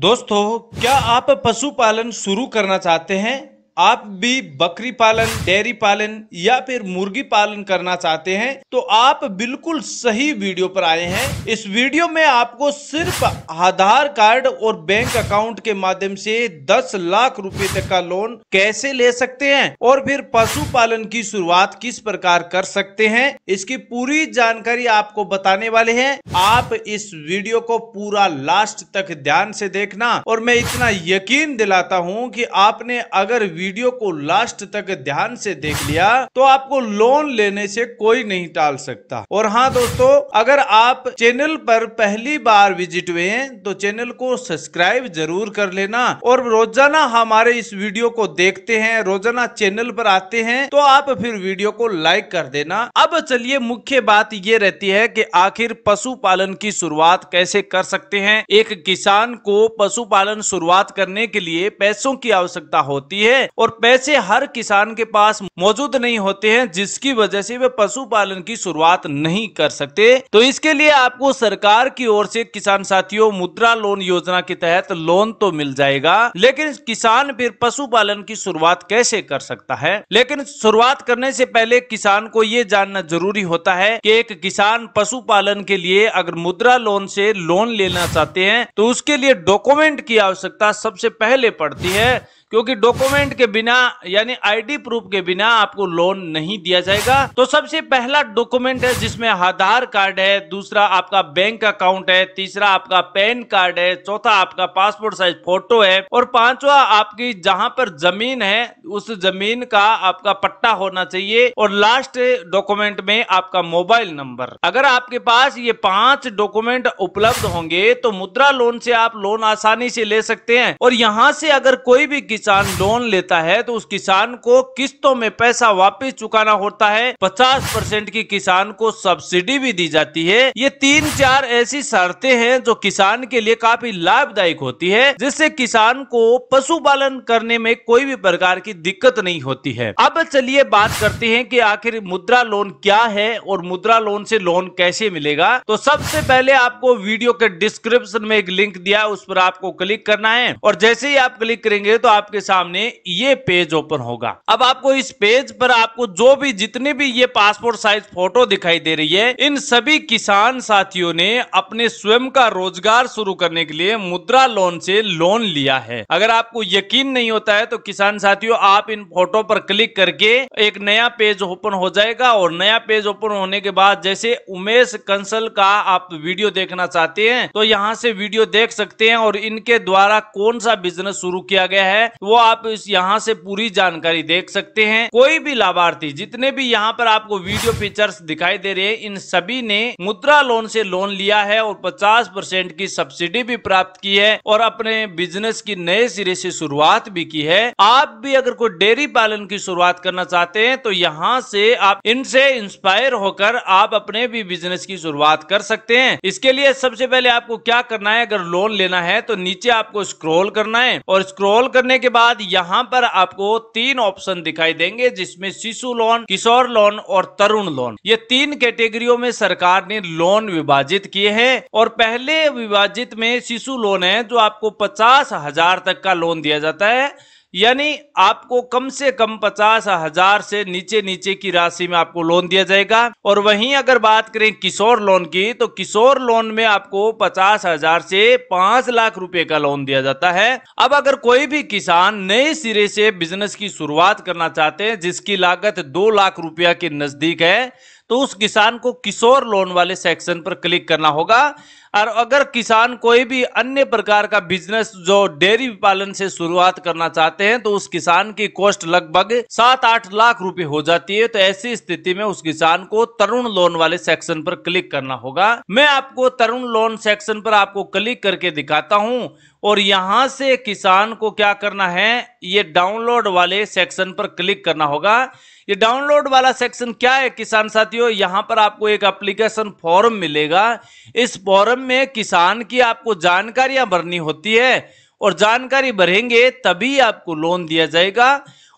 दोस्तों क्या आप पशुपालन शुरू करना चाहते हैं आप भी बकरी पालन डेयरी पालन या फिर मुर्गी पालन करना चाहते हैं तो आप बिल्कुल सही वीडियो पर आए हैं इस वीडियो में आपको सिर्फ आधार कार्ड और बैंक अकाउंट के माध्यम से 10 लाख रुपए तक का लोन कैसे ले सकते हैं और फिर पशुपालन की शुरुआत किस प्रकार कर सकते हैं इसकी पूरी जानकारी आपको बताने वाले है आप इस वीडियो को पूरा लास्ट तक ध्यान से देखना और मैं इतना यकीन दिलाता हूँ की आपने अगर वीडियो वीडियो को लास्ट तक ध्यान से देख लिया तो आपको लोन लेने से कोई नहीं टाल सकता और हाँ दोस्तों अगर आप चैनल पर पहली बार विजिट हुए हैं तो चैनल को सब्सक्राइब जरूर कर लेना और रोजाना हमारे इस वीडियो को देखते हैं रोजाना चैनल पर आते हैं तो आप फिर वीडियो को लाइक कर देना अब चलिए मुख्य बात ये रहती है की आखिर पशुपालन की शुरुआत कैसे कर सकते हैं एक किसान को पशुपालन शुरुआत करने के लिए पैसों की आवश्यकता होती है और पैसे हर किसान के पास मौजूद नहीं होते हैं जिसकी वजह से वे पशुपालन की शुरुआत नहीं कर सकते तो इसके लिए आपको सरकार की ओर से किसान साथियों मुद्रा लोन योजना के तहत लोन तो मिल जाएगा लेकिन किसान फिर पशुपालन की शुरुआत कैसे कर सकता है लेकिन शुरुआत करने से पहले किसान को ये जानना जरूरी होता है कि एक किसान पशुपालन के लिए अगर मुद्रा लोन से लोन लेना चाहते हैं तो उसके लिए डॉक्यूमेंट की आवश्यकता सबसे पहले पड़ती है क्योंकि डॉक्यूमेंट के बिना यानी आईडी प्रूफ के बिना आपको लोन नहीं दिया जाएगा तो सबसे पहला डॉक्यूमेंट है जिसमें आधार कार्ड है दूसरा आपका बैंक अकाउंट है तीसरा आपका पैन कार्ड है चौथा आपका पासपोर्ट साइज फोटो है और पांचवा आपकी जहां पर जमीन है उस जमीन का आपका पट्टा होना चाहिए और लास्ट डॉक्यूमेंट में आपका मोबाइल नंबर अगर आपके पास ये पांच डॉक्यूमेंट उपलब्ध होंगे तो मुद्रा लोन से आप लोन आसानी से ले सकते हैं और यहाँ से अगर कोई भी किसान लोन लेता है तो उस किसान को किस्तों में पैसा वापस चुकाना होता है पचास परसेंट की किसान को सब्सिडी भी दी जाती है ये तीन चार ऐसी शर्तें हैं जो किसान के लिए काफी लाभदायक होती है जिससे किसान को पशुपालन करने में कोई भी प्रकार की दिक्कत नहीं होती है अब चलिए बात करते हैं की आखिर मुद्रा लोन क्या है और मुद्रा लोन से लोन कैसे मिलेगा तो सबसे पहले आपको वीडियो के डिस्क्रिप्शन में एक लिंक दिया उस पर आपको क्लिक करना है और जैसे ही आप क्लिक करेंगे तो आप आपके सामने ये पेज ओपन होगा अब आपको इस पेज पर आपको जो भी जितने भी ये पासपोर्ट साइज फोटो दिखाई दे रही है इन सभी किसान साथियों ने अपने स्वयं का रोजगार शुरू करने के लिए मुद्रा लोन से लोन लिया है अगर आपको यकीन नहीं होता है तो किसान साथियों आप इन फोटो पर क्लिक करके एक नया पेज ओपन हो जाएगा और नया पेज ओपन होने के बाद जैसे उमेश कंसल का आप वीडियो देखना चाहते हैं तो यहाँ से वीडियो देख सकते हैं और इनके द्वारा कौन सा बिजनेस शुरू किया गया है वो आप इस यहाँ से पूरी जानकारी देख सकते हैं कोई भी लाभार्थी जितने भी यहाँ पर आपको वीडियो फीचर्स दिखाई दे रहे हैं इन सभी ने मुद्रा लोन से लोन लिया है और 50 परसेंट की सब्सिडी भी प्राप्त की है और अपने बिजनेस की नए सिरे से शुरुआत भी की है आप भी अगर कोई डेयरी पालन की शुरुआत करना चाहते हैं तो यहाँ से आप इनसे इंस्पायर होकर आप अपने भी बिजनेस की शुरुआत कर सकते हैं इसके लिए सबसे पहले आपको क्या करना है अगर लोन लेना है तो नीचे आपको स्क्रॉल करना है और स्क्रॉल करने के के बाद यहाँ पर आपको तीन ऑप्शन दिखाई देंगे जिसमें शिशु लोन किशोर लोन और तरुण लोन ये तीन कैटेगरियों में सरकार ने लोन विभाजित किए हैं और पहले विभाजित में शिशु लोन है जो आपको पचास हजार तक का लोन दिया जाता है यानी आपको कम से कम पचास हजार से नीचे नीचे की राशि में आपको लोन दिया जाएगा और वहीं अगर बात करें किशोर लोन की तो किशोर लोन में आपको पचास हजार से पांच लाख रुपए का लोन दिया जाता है अब अगर कोई भी किसान नए सिरे से बिजनेस की शुरुआत करना चाहते हैं जिसकी लागत दो लाख रुपया के नजदीक है तो उस किसान को किशोर लोन वाले सेक्शन पर क्लिक करना होगा और अगर किसान कोई भी अन्य प्रकार का बिजनेस जो डेयरी पालन से शुरुआत करना चाहते हैं तो उस किसान की कॉस्ट लगभग सात आठ लाख रुपए हो जाती है तो ऐसी स्थिति में उस किसान को तरुण लोन वाले सेक्शन पर क्लिक करना होगा मैं आपको तरुण लोन सेक्शन पर आपको क्लिक करके दिखाता हूँ और यहाँ से किसान को क्या करना है ये डाउनलोड वाले सेक्शन पर क्लिक करना होगा ये डाउनलोड वाला सेक्शन क्या है किसान साथियों यहां पर आपको एक एप्लीकेशन फॉर्म मिलेगा इस फॉर्म में किसान की आपको जानकारियां भरनी होती है और जानकारी भरेंगे तभी आपको लोन दिया जाएगा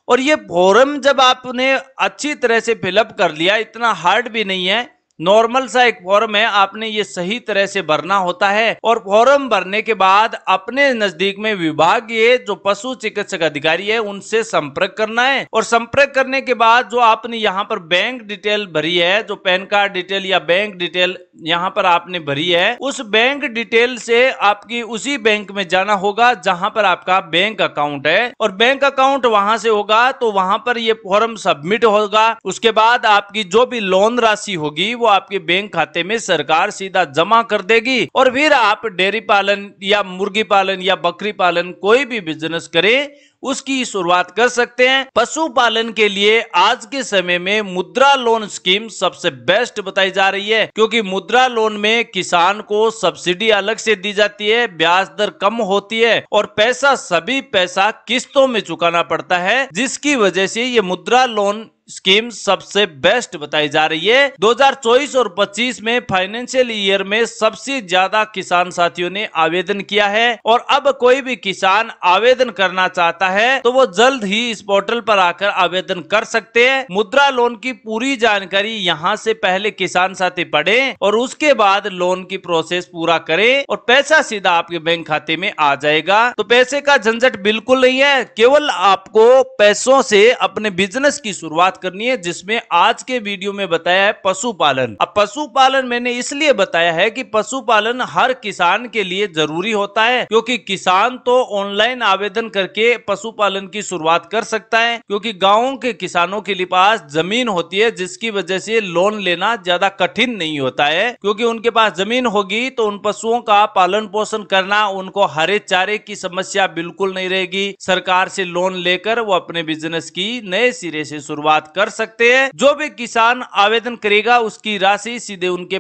और ये फॉर्म जब आपने अच्छी तरह से फिलअप कर लिया इतना हार्ड भी नहीं है नॉर्मल सा एक फॉर्म है आपने ये सही तरह से भरना होता है और फॉर्म भरने के बाद अपने नजदीक में विभागीय जो पशु चिकित्सक अधिकारी है उनसे संपर्क करना है और संपर्क करने के बाद जो आपने यहाँ पर बैंक डिटेल भरी है जो पैन कार्ड डिटेल या बैंक डिटेल यहाँ पर आपने भरी है उस बैंक डिटेल से आपकी उसी बैंक में जाना होगा जहाँ पर आपका बैंक अकाउंट है और बैंक अकाउंट वहां से होगा तो वहां पर ये फॉर्म सबमिट होगा उसके बाद आपकी जो भी लोन राशि होगी वो आपके बैंक खाते में सरकार सीधा जमा कर देगी और फिर आप डेयरी पालन या मुर्गी पालन या बकरी पालन कोई भी बिजनेस करें उसकी शुरुआत कर सकते हैं पशुपालन के लिए आज के समय में मुद्रा लोन स्कीम सबसे बेस्ट बताई जा रही है क्योंकि मुद्रा लोन में किसान को सब्सिडी अलग से दी जाती है ब्याज दर कम होती है और पैसा सभी पैसा किस्तों में चुकाना पड़ता है जिसकी वजह से ये मुद्रा लोन स्कीम सबसे बेस्ट बताई जा रही है 2024 और 25 में फाइनेंशियल ईयर में सबसे ज्यादा किसान साथियों ने आवेदन किया है और अब कोई भी किसान आवेदन करना चाहता है तो वो जल्द ही इस पोर्टल पर आकर आवेदन कर सकते हैं मुद्रा लोन की पूरी जानकारी यहाँ से पहले किसान साथी पढ़े और उसके बाद लोन की प्रोसेस पूरा करे और पैसा सीधा आपके बैंक खाते में आ जाएगा तो पैसे का झंझट बिल्कुल नहीं है केवल आपको पैसों से अपने बिजनेस की शुरुआत करनी है जिसमे आज के वीडियो में बताया है पशुपालन अब पशुपालन मैंने इसलिए बताया है कि पशुपालन हर किसान के लिए जरूरी होता है क्योंकि किसान तो ऑनलाइन आवेदन करके पशु पशुपालन की शुरुआत कर सकता है क्योंकि गाँव के किसानों के पास जमीन होती है जिसकी वजह से लोन लेना ज्यादा कठिन नहीं होता है क्योंकि उनके पास जमीन होगी तो उन पशुओं का पालन पोषण करना उनको हरे चारे की समस्या बिल्कुल नहीं रहेगी सरकार से लोन लेकर वो अपने बिजनेस की नए सिरे से शुरुआत कर सकते हैं जो भी किसान आवेदन करेगा उसकी राशि सीधे उनके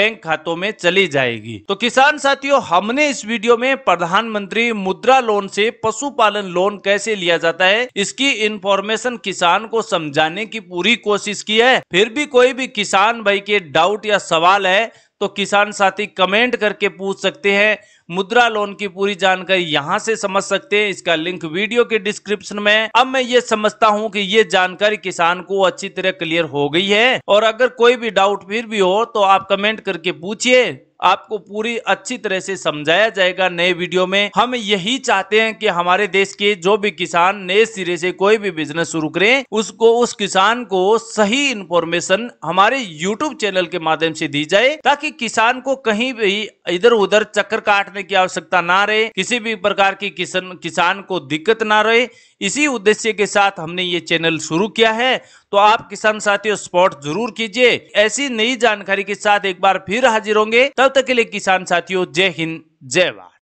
बैंक खातों में चली जाएगी तो किसान साथियों हमने इस वीडियो में प्रधानमंत्री मुद्रा लोन से पशुपालन लोन कैसे लिया जाता है इसकी इंफॉर्मेशन किसान को समझाने की पूरी कोशिश की है फिर भी कोई भी किसान भाई के डाउट या सवाल है तो किसान साथी कमेंट करके पूछ सकते हैं मुद्रा लोन की पूरी जानकारी यहां से समझ सकते हैं इसका लिंक वीडियो के डिस्क्रिप्शन में अब मैं ये समझता हूं कि ये जानकारी किसान को अच्छी तरह क्लियर हो गई है और अगर कोई भी डाउट फिर भी हो तो आप कमेंट करके पूछिए आपको पूरी अच्छी तरह से समझाया जाएगा नए वीडियो में हम यही चाहते हैं कि हमारे देश के जो भी किसान नए सिरे से कोई भी बिजनेस शुरू करें उसको उस किसान को सही इंफॉर्मेशन हमारे यूट्यूब चैनल के माध्यम से दी जाए ताकि किसान को कहीं भी इधर उधर चक्कर काटने की आवश्यकता ना रहे किसी भी प्रकार की किसान किसान को दिक्कत ना रहे इसी उद्देश्य के साथ हमने ये चैनल शुरू किया है तो आप किसान साथियों स्पोर्ट जरूर कीजिए ऐसी नई जानकारी के साथ एक बार फिर हाजिर होंगे तब तक के लिए किसान साथियों जय हिंद जय भारत